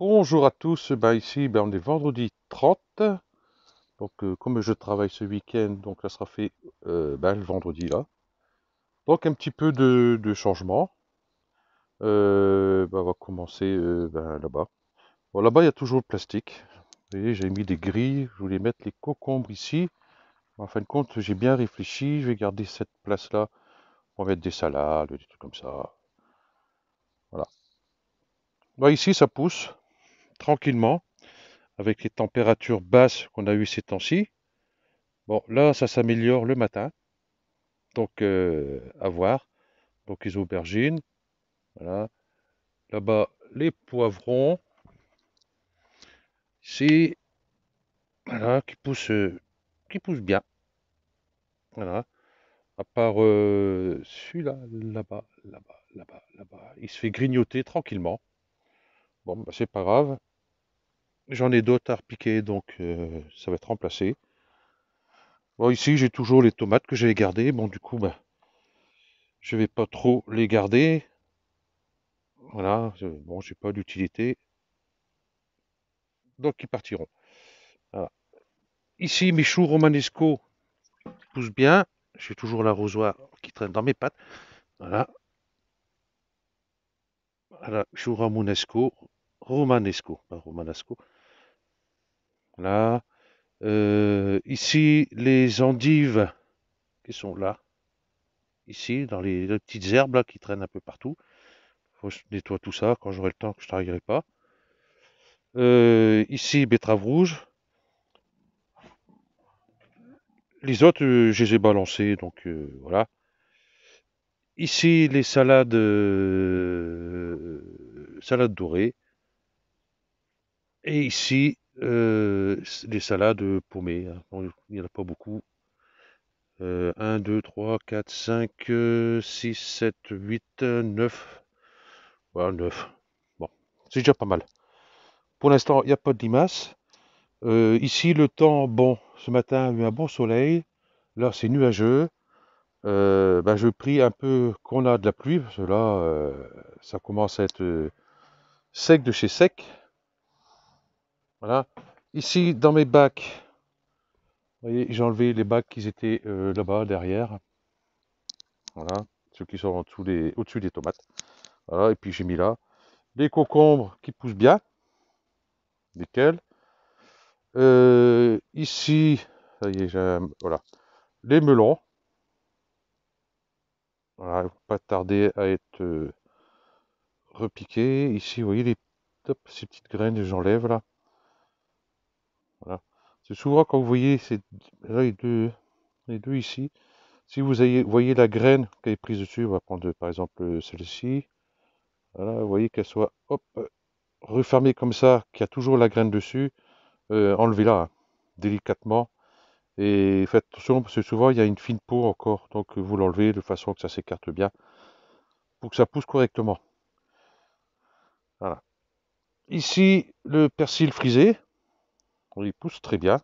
Bonjour à tous, ben, ici ben, on est vendredi 30, donc euh, comme je travaille ce week-end, donc ça sera fait euh, ben, le vendredi là. Donc un petit peu de, changement. Euh, on va commencer là-bas. là-bas il y a toujours le plastique. Vous voyez j'ai mis des grilles, je voulais mettre les concombres ici. En fin de compte j'ai bien réfléchi, je vais garder cette place là on va mettre des salades, des trucs comme ça. Voilà. ici ça pousse tranquillement avec les températures basses qu'on a eues ces temps-ci. Bon, là, ça s'améliore le matin. Donc, euh, à voir. Donc, les aubergines. Voilà. Là-bas, les poivrons. Ici, voilà, qui pousse, euh, qui pousse bien. Voilà. À part euh, celui-là, là-bas, là-bas, là-bas, là-bas. Il se fait grignoter tranquillement. Bon, bah, c'est pas grave. J'en ai d'autres à repiquer, donc euh, ça va être remplacé. Bon, ici, j'ai toujours les tomates que j'avais gardées. Bon, du coup, ben, je vais pas trop les garder. Voilà, bon, j'ai pas d'utilité. Donc, ils partiront. Ici, mes choux romanesco poussent bien. J'ai toujours l'arrosoir qui traîne dans mes pattes. Voilà. Voilà, choux romanesco. Romanesco, romanesco. Voilà. Euh, ici, les endives qui sont là. Ici, dans les, petites herbes là, qui traînent un peu partout. Faut que je nettoie tout ça quand j'aurai le temps que je ne travaillerai pas. Euh, ici, betterave rouge. Les autres, euh, je les ai balancés, donc voilà. Ici, les salades, salades dorées. Et ici, euh, les salades euh, paumées, hein, il n'y en a pas beaucoup. 1, 2, 3, 4, 5, 6, 7, 8, 9. Voilà, 9. Bon, c'est déjà pas mal. Pour l'instant, il n'y a pas de limaces. Euh, ici, le temps, bon, ce matin, il y a eu un bon soleil. Là, c'est nuageux. Euh, ben, je prie un peu qu'on a de la pluie, parce que là, ça commence à être sec de chez sec. Voilà. Ici, dans mes bacs, vous voyez, j'ai enlevé les bacs qui étaient euh, là-bas, derrière. Voilà, ceux qui sont au-dessus des tomates. Voilà, et puis j'ai mis là les concombres qui poussent bien. Lesquels euh, Ici, ça y est, voilà, les melons. Voilà, pas tarder à être euh, repiqué. Ici, vous voyez les, ces petites graines, j'enlève là. Hein. C'est souvent quand vous voyez ces, là, les, deux, ici, si vous voyez la graine qui est prise dessus, on va prendre par exemple celle-ci. Voilà, vous voyez qu'elle soit refermée comme ça, qu'il y a toujours la graine dessus. Euh, enlevez-la hein, délicatement. Et faites attention parce que souvent il y a une fine peau encore, donc vous l'enlevez de façon que ça s'écarte bien pour que ça pousse correctement. Voilà. Ici, le persil frisé. Il pousse très bien.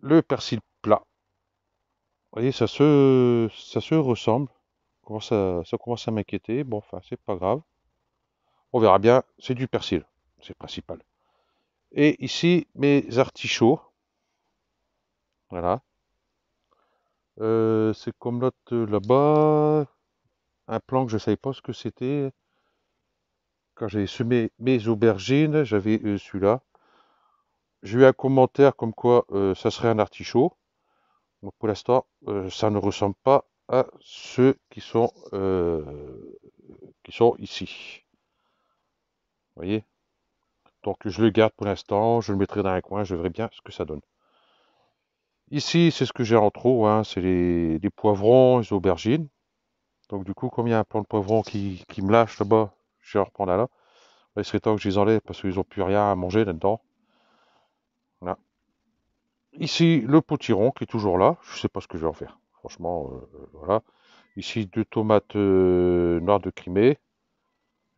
Le persil plat. Vous voyez, ça se, ça se ressemble. ça commence à, ça commence à m'inquiéter. Bon, enfin, c'est pas grave. On verra bien. C'est du persil. C'est principal. Et ici, mes artichauts. Voilà. Euh, c'est comme l'autre là-bas. Un plan que je ne savais pas ce que c'était quand j'ai semé mes aubergines, j'avais euh, celui-là. J'ai eu un commentaire comme quoi euh, ça serait un artichaut. Donc pour l'instant, euh, ça ne ressemble pas à ceux qui sont, qui sont ici. Vous voyez Donc je le garde pour l'instant, je le mettrai dans un coin, je verrai bien ce que ça donne. Ici, c'est ce que j'ai en trop, hein. c'est les, poivrons, les aubergines. Donc du coup, comme il y a un plan de poivrons qui me lâche là-bas, je reprendre là. Il serait temps que je les enlève parce qu'ils n'ont plus rien à manger là-dedans. Ici, le potiron qui est toujours là. Je ne sais pas ce que je vais en faire. Franchement, euh, euh, voilà. Ici, deux tomates euh, noires de Crimée.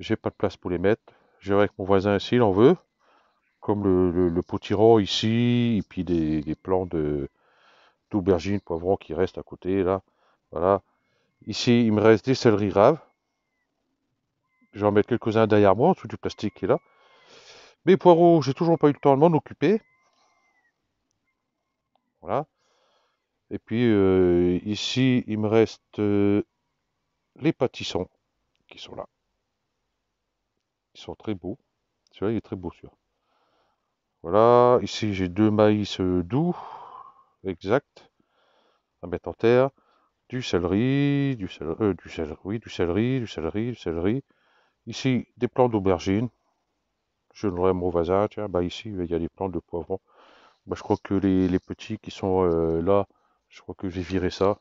J'ai pas de place pour les mettre. Je vais avec mon voisin s'il en veut. Comme le, potiron ici. Et puis des, plants d'aubergines, de, poivrons qui restent à côté. Là. Voilà. Ici, il me reste des céleri raves. Je vais en mettre quelques-uns derrière moi, en du plastique qui est là. Mes poireaux, j'ai toujours pas eu le temps de m'en occuper. Voilà. Et puis euh, ici, il me reste euh, les pâtissons qui sont là. Ils sont très beaux. Celui-là, il est très beau, celui Voilà, ici j'ai deux maïs euh, doux, exact, à mettre en terre, du céleri, du céleri, du du céleri, du céleri, du céleri, Ici, des plants d'aubergine. Je ne mon voisin, tiens, bah ici, il y a des plants de poivrons. Bah, je crois que les, petits qui sont euh, là, je crois que j'ai viré ça.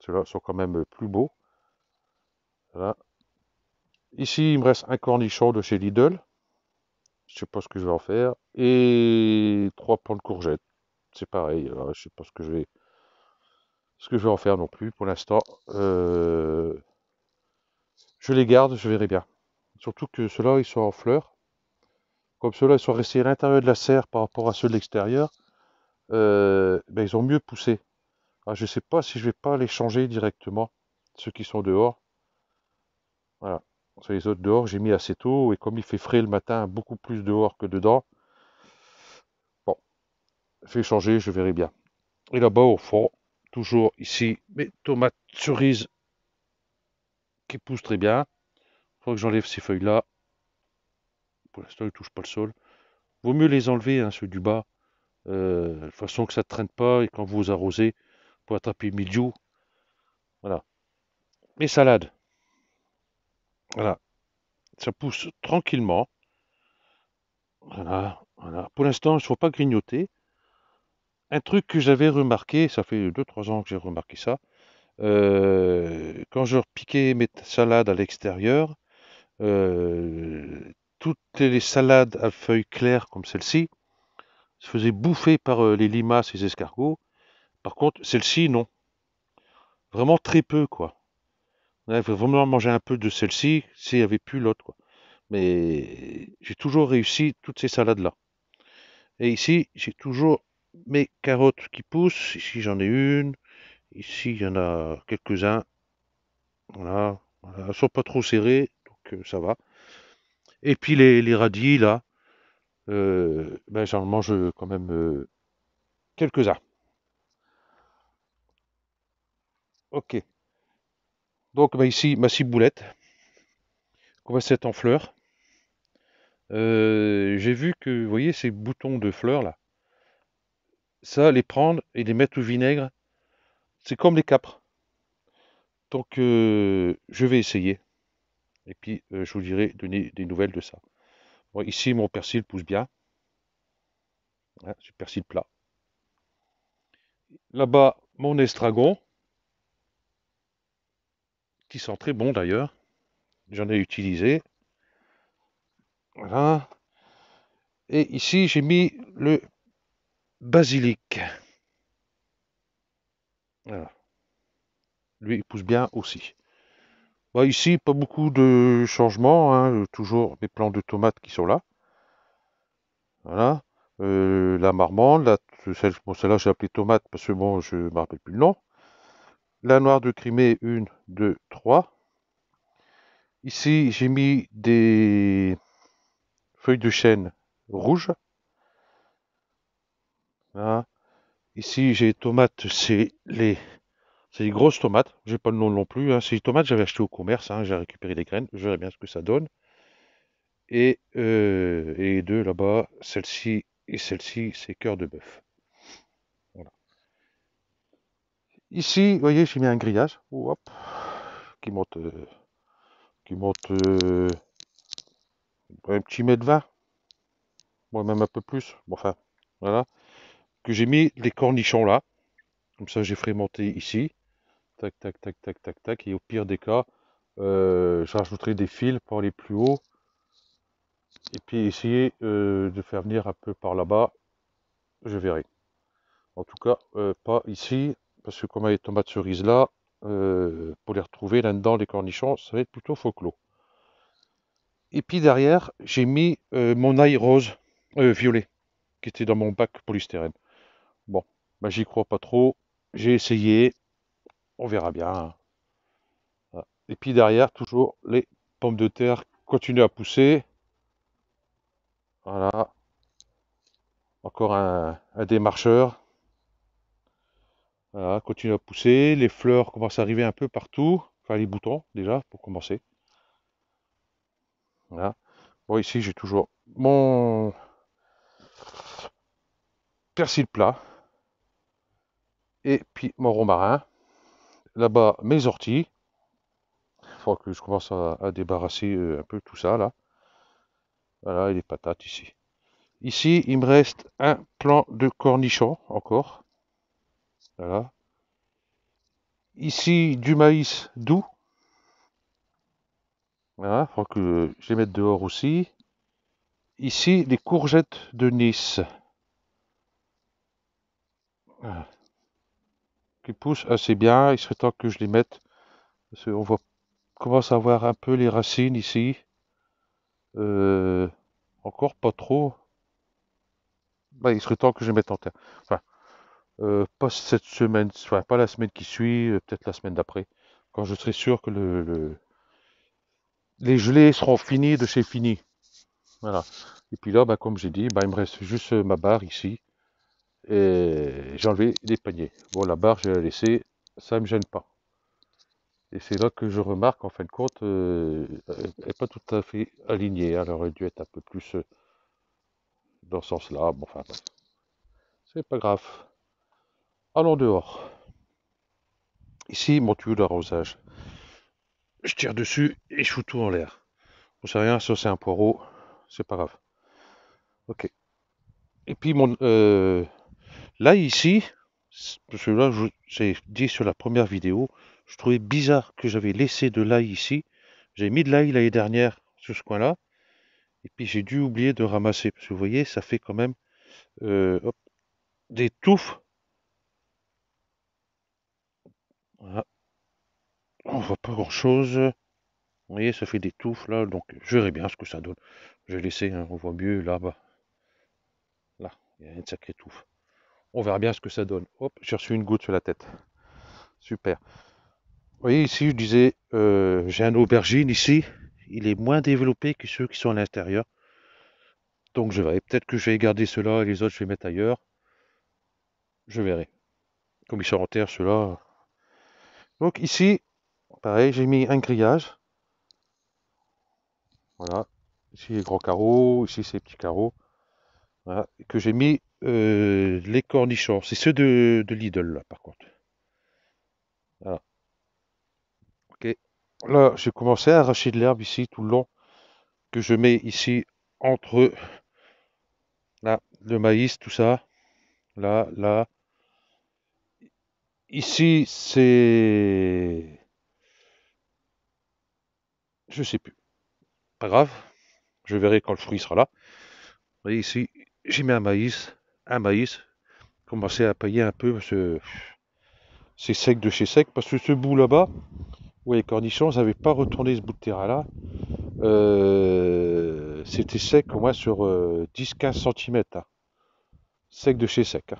Ceux-là sont quand même euh, plus beaux. Ici, il me reste un cornichon de chez Lidl. Je sais pas ce que je vais en faire. Et trois plants de courgettes. C'est pareil. Alors, hein. je sais pas ce que je vais, ce que je vais en faire non plus pour l'instant. Euh, je les garde, je verrai bien. Surtout que ceux-là, ils sont en fleurs. Comme ceux-là, ils sont restés à l'intérieur de la serre par rapport à ceux de l'extérieur, euh, ben, ils ont mieux poussé. je ne sais pas si je vais pas les changer directement, ceux qui sont dehors. Voilà. Sur les autres dehors, j'ai mis assez tôt, et comme il fait frais le matin, beaucoup plus dehors que dedans. Bon, je changer, je verrai bien. Et là-bas, au fond, toujours ici, mes tomates cerises qui poussent très bien. Je crois que j'enlève ces feuilles-là. Pour l'instant, elles ne touchent pas le sol. Vaut mieux les enlever, hein, ceux du bas, euh, de façon que ça ne traîne pas et quand vous arrosez, pour attraper milieu. Voilà. Mes salades. Voilà. Ça pousse tranquillement. Voilà. Pour l'instant, il ne faut pas grignoter. Un truc que j'avais remarqué, ça fait 2-3 ans que j'ai remarqué ça, euh, quand je repiquais mes salades à l'extérieur, euh, toutes les salades à feuilles claires comme celle-ci se faisaient bouffer par euh, les limaces et les escargots. Par contre, celle-ci, non. Vraiment très peu, quoi. On avait vraiment manger un peu de celle-ci s'il n'y avait plus l'autre, quoi. Mais j'ai toujours réussi toutes ces salades-là. Et ici, j'ai toujours mes carottes qui poussent. Ici, j'en ai une. Ici, il y en a quelques-uns. Voilà. voilà. Elles sont pas trop serrées ça va. Et puis les, radis, là, euh, ben, j'en mange euh, quand même euh, quelques-uns. Ok. Donc ben, ici, ma ciboulette, qu'on va mettre en fleurs. J'ai vu que, vous voyez, ces boutons de fleurs, là, ça, les prendre et les mettre au vinaigre, c'est comme les capres. Donc, je vais essayer. Et puis, euh, je vous dirai donner des nouvelles de ça. ici, mon persil pousse bien. Hein, C'est persil plat. Là-bas, mon estragon, qui sent très bon d'ailleurs. J'en ai utilisé. Voilà. Et ici, j'ai mis le basilic. Voilà. Lui, il pousse bien aussi. Bah, ici, pas beaucoup de changements, hein, euh, toujours mes plants de tomates qui sont là. Voilà. Euh, la marmande, la, celle, là j'ai appelé tomate parce que je ne me rappelle plus le nom. La noire de Crimée, une, deux, trois. Ici, j'ai mis des feuilles de chêne rouges. Ici, j'ai tomates, c'est les c'est des grosses tomates. J'ai pas le nom non plus. Hein. C'est des tomates j'avais acheté au commerce. Hein. J'ai récupéré des graines. Je verrai bien ce que ça donne. Et, euh, deux là-bas, celle-ci et celle-ci, c'est cœur de bœuf. Ici, vous voyez, j'ai mis un grillage qui monte, euh, qui monte euh, un petit mètre vin. moi même un peu plus. enfin, voilà. Que j'ai mis les cornichons là. Comme ça, j'ai frémenté ici. Tac, tac, tac, tac, tac, tac. Et au pire des cas, euh, je rajouterai des fils pour aller plus haut. Et puis essayer euh, de faire venir un peu par là-bas. Je verrai. En tout cas, euh, pas ici. Parce que comme il les tomates cerises là, pour les retrouver là-dedans, les cornichons, ça va être plutôt faux-clos. Et puis derrière, j'ai mis mon ail rose violet qui était dans mon bac polystyrène. Bon, bah j'y crois pas trop. J'ai essayé, on verra bien. Et puis derrière, toujours les pommes de terre continuent à pousser. Voilà. Encore un, un démarcheur. Voilà, continue à pousser. Les fleurs commencent à arriver un peu partout. Enfin, les boutons déjà pour commencer. Voilà. Bon, ici j'ai toujours mon persil plat et puis mon romarin là-bas mes orties. Il faut que je commence à, débarrasser euh, un peu tout ça là. Voilà, et les patates ici. Ici, il me reste un plant de cornichons encore. Voilà. Ici, du maïs doux. Voilà, faut que je les mette dehors aussi. Ici, les courgettes de Nice. Voilà qui poussent assez bien. Il serait temps que je les mette. on voit, commence à voir un peu les racines ici. Euh, encore pas trop. Ben, il serait temps que je les mette en terre. Enfin, euh, pas cette semaine, enfin, pas la semaine qui suit, euh, peut-être la semaine d'après, quand je serai sûr que le, les gelées seront finies de chez fini. Voilà. Et puis là, ben, comme j'ai dit, ben, il me reste juste ma barre ici. Et j'ai enlevé les paniers. Bon, la barre, je l'ai laissée, ça ne me gêne pas. Et c'est là que je remarque, en fin de compte, euh, elle n'est pas tout à fait alignée. Alors, hein. Elle aurait dû être un peu plus euh, dans ce sens-là. Bon, enfin, c'est pas grave. Allons dehors. Ici, mon tuyau d'arrosage. Je tire dessus et je fous tout en l'air. On sait rien, ça c'est un poireau, c'est pas grave. Ok. Et puis, mon, euh, Là, ici, que là j'ai dit sur la première vidéo, je trouvais bizarre que j'avais laissé de l'ail ici. J'ai mis de l'ail l'année dernière sur ce coin-là. Et puis j'ai dû oublier de ramasser. Parce que vous voyez, ça fait quand même euh, des touffes. Voilà. On voit pas grand-chose. Vous voyez, ça fait des touffes là. Donc je verrai bien ce que ça donne. Je vais laisser, hein, on voit mieux là-bas. Là, il y a une sacrée touffe. On verra bien ce que ça donne. Hop, j'ai reçu une goutte sur la tête. Super. Vous voyez ici, je disais, euh, j'ai un aubergine ici. Il est moins développé que ceux qui sont à l'intérieur. Donc je verrai. Peut-être que je vais garder ceux-là et les autres je vais mettre ailleurs. Je verrai. Comme ils sont en terre, ceux-là. Donc ici, pareil, j'ai mis un grillage. Voilà. Ici les gros carreaux, ici ces petits carreaux. Voilà. Que j'ai mis euh, les cornichons, c'est ceux de, de, Lidl là par contre. Ok. Là, j'ai commencé à arracher de l'herbe ici tout le long que je mets ici entre là le maïs, tout ça. Là, là. Ici, c'est. Je sais plus. Pas grave. Je verrai quand le fruit sera là. Vous ici, j'y mets un maïs un ah, maïs, bah, commencer à payer un peu ce, c'est sec de chez sec parce que ce bout là-bas, où les cornichons, n'avaient pas retourné ce bout de terrain là. Euh, c'était sec au moins sur 10-15 euh, cm. Hein. Sec de chez sec.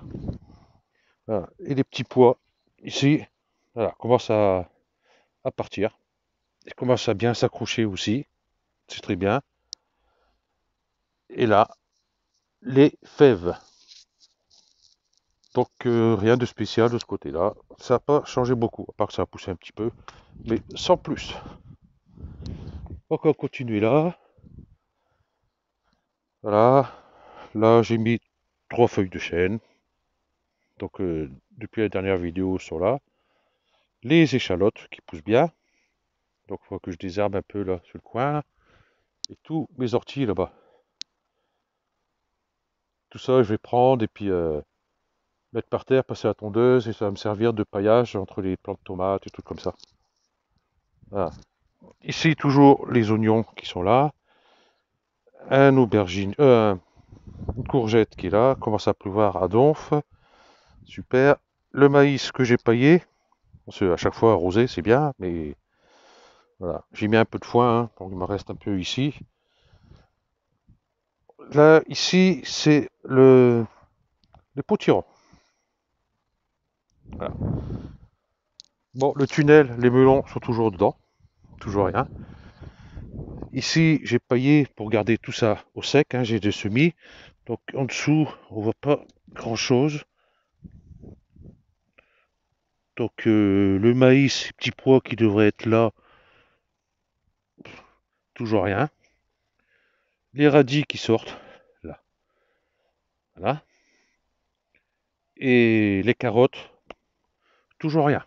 Hein. Et les petits pois ici, voilà, commencent à, à partir. Ils commencent à bien s'accrocher aussi. C'est très bien. Et là, les fèves. Donc euh, rien de spécial de ce côté-là. Ça n'a pas changé beaucoup, à part que ça a poussé un petit peu, mais sans plus. Donc on continuer là. Voilà. Là j'ai mis trois feuilles de chêne. Donc euh, depuis la dernière vidéo sont là. Les échalotes qui poussent bien. Donc il faut que je désherbe un peu là sur le coin. Et tous mes orties là-bas. Tout ça je vais prendre et puis... Euh, mettre par terre, passer à la tondeuse et ça va me servir de paillage entre les plantes de tomates et tout comme ça. Ici, toujours les oignons qui sont là. Un aubergine, euh, une courgette qui est là. Commence à pleuvoir à donf. Super. Le maïs que j'ai paillé. à chaque fois arrosé, c'est bien, mais voilà. J'ai mis un peu de foin, hein, donc il me reste un peu ici. Là, ici, c'est le potiron. Bon, le tunnel, les melons sont toujours dedans. Toujours rien. Ici, j'ai paillé pour garder tout ça au sec. Hein, j'ai des semis. Donc en dessous, on voit pas grand chose. Donc euh, le maïs, petit pois qui devrait être là, toujours rien. Les radis qui sortent, là. Voilà. Et les carottes, toujours rien.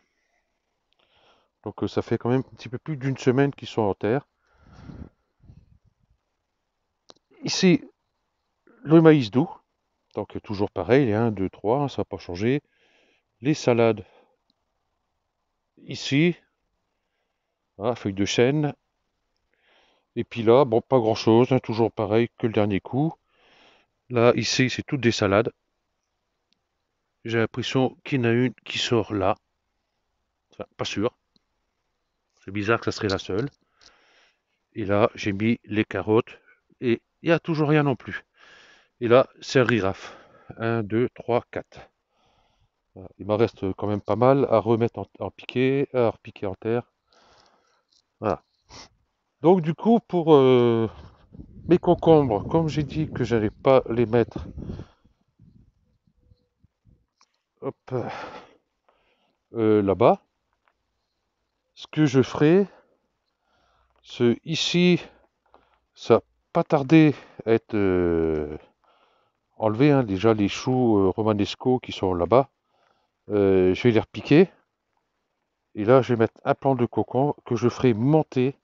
Donc euh, ça fait quand même un petit peu plus d'une semaine qu'ils sont en terre. Ici, le maïs doux, donc toujours pareil, 1, 2, 3, ça n'a pas changé. Les salades, ici, ah, feuilles de chêne. Et puis là, bon, pas grand chose, hein, toujours pareil que le dernier coup. Là, ici, c'est toutes des salades. J'ai l'impression qu'il y en a une qui sort là pas sûr. C'est bizarre que ça serait la seule. Et là, j'ai mis les carottes. Et il n'y a toujours rien non plus. Et là, c'est un 1, 2, 3, 4. Il m'en reste quand même pas mal à remettre en, piqué, à repiquer en terre. Voilà. Donc du coup, pour euh, mes concombres, comme j'ai dit que j'allais pas les mettre euh, là-bas, ce que je ferai, ce ici, ça pas tarder à être euh, enlevé. Hein. déjà les choux euh, romanesco qui sont là-bas, euh, je vais les repiquer. Et là, je vais mettre un plan de cocon que je ferai monter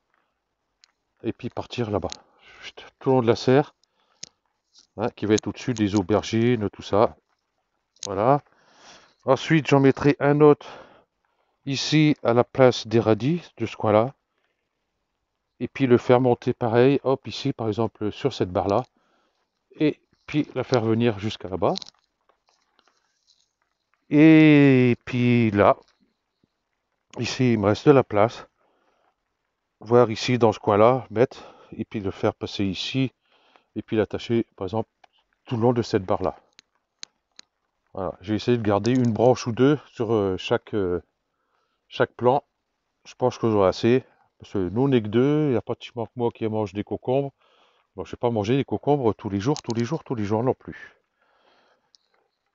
et puis partir là-bas. Tout le long de la serre, hein, qui va être au-dessus des aubergines, tout ça. Voilà. Ensuite, j'en mettrai un autre ici à la place des radis, de ce coin-là, et puis le faire monter pareil, hop, ici par exemple sur cette barre-là, et puis la faire venir jusqu'à là-bas. Et puis là, ici il me reste de la place, voir ici dans ce coin-là, mettre, et puis le faire passer ici, et puis l'attacher par exemple tout le long de cette barre-là. Voilà, j'ai essayé de garder une branche ou deux sur euh, chaque euh, chaque plan, je pense que j'aurai assez. Parce que nous, on n'est que deux, il n'y a pratiquement que moi qui mange des concombres. Bon, je ne vais pas manger des concombres tous les jours, tous les jours, tous les jours non plus.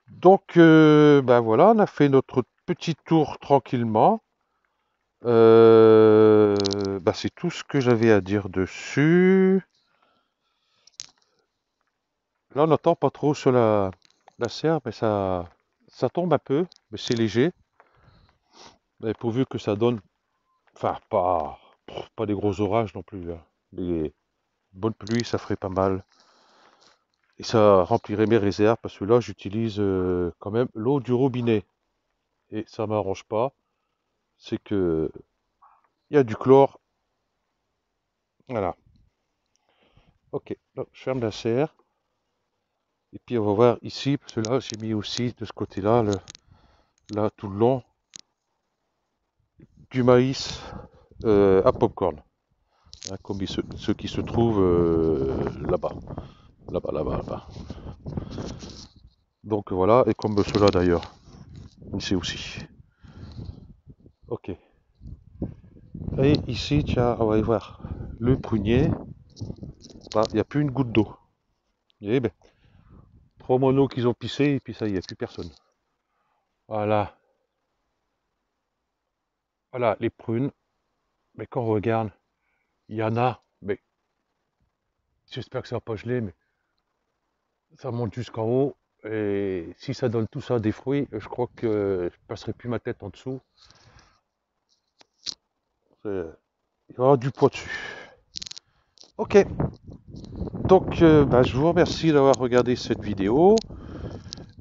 Donc, euh, ben voilà, on a fait notre petit tour tranquillement. Euh, ben c'est tout ce que j'avais à dire dessus. Là, on n'entend pas trop sur la, la serre, mais ça, ça tombe un peu, mais c'est léger. Mais pourvu que ça donne, enfin, pas, pas des gros orages non plus. Hein. Des bonnes pluies, ça ferait pas mal. Et ça remplirait mes réserves parce que là, j'utilise euh, quand même l'eau du robinet. Et ça m'arrange pas. C'est que il y a du chlore. Voilà. Ok, donc, je ferme la serre. Et puis on va voir ici, parce là j'ai mis aussi de ce côté-là, là tout le long, du maïs euh, à popcorn, hein, comme ceux qui se trouvent euh, là-bas, là-bas, là-bas, là-bas. Donc voilà, et comme cela d'ailleurs, ici aussi. Ok. Et ici, tiens, on va y voir le prunier. Bah, il n'y a plus une goutte d'eau. Eh ben, trois monos qu'ils ont pissé, et puis ça, il n'y a plus personne. Voilà. Voilà, les prunes. Mais quand on regarde, il y en a, mais j'espère que ça va pas gelé, mais ça monte jusqu'en haut. Et si ça donne tout ça des fruits, je crois que je passerai plus ma tête en dessous. Euh, il y aura du poids dessus. Ok. Donc, euh, bah, je vous remercie d'avoir regardé cette vidéo.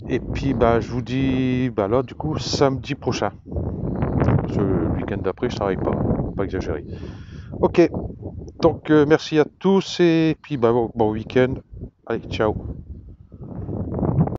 Et puis, bah, je vous dis, bah, alors du coup, samedi prochain d'après, je travaille pas. pas exagérer. Ok. Donc, euh, merci à tous et puis bah, bon, bon week-end. Allez, ciao.